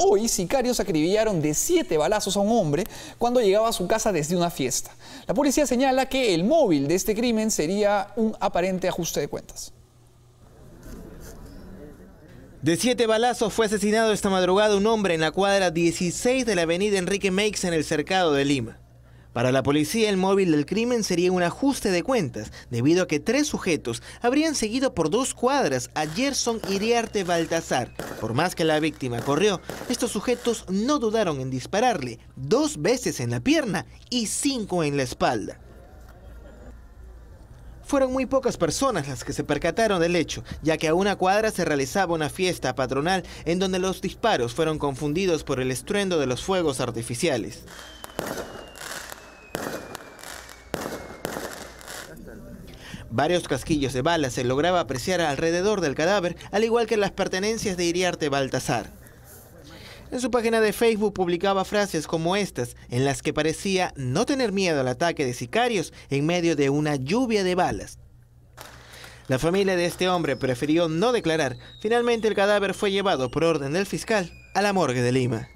Hoy, sicarios acribillaron de siete balazos a un hombre cuando llegaba a su casa desde una fiesta. La policía señala que el móvil de este crimen sería un aparente ajuste de cuentas. De siete balazos fue asesinado esta madrugada un hombre en la cuadra 16 de la avenida Enrique Meix en el cercado de Lima. Para la policía, el móvil del crimen sería un ajuste de cuentas, debido a que tres sujetos habrían seguido por dos cuadras a Gerson Iriarte Baltasar. Por más que la víctima corrió, estos sujetos no dudaron en dispararle dos veces en la pierna y cinco en la espalda. Fueron muy pocas personas las que se percataron del hecho, ya que a una cuadra se realizaba una fiesta patronal en donde los disparos fueron confundidos por el estruendo de los fuegos artificiales. Varios casquillos de balas se lograba apreciar alrededor del cadáver, al igual que las pertenencias de Iriarte Baltasar. En su página de Facebook publicaba frases como estas, en las que parecía no tener miedo al ataque de sicarios en medio de una lluvia de balas. La familia de este hombre prefirió no declarar. Finalmente el cadáver fue llevado por orden del fiscal a la morgue de Lima.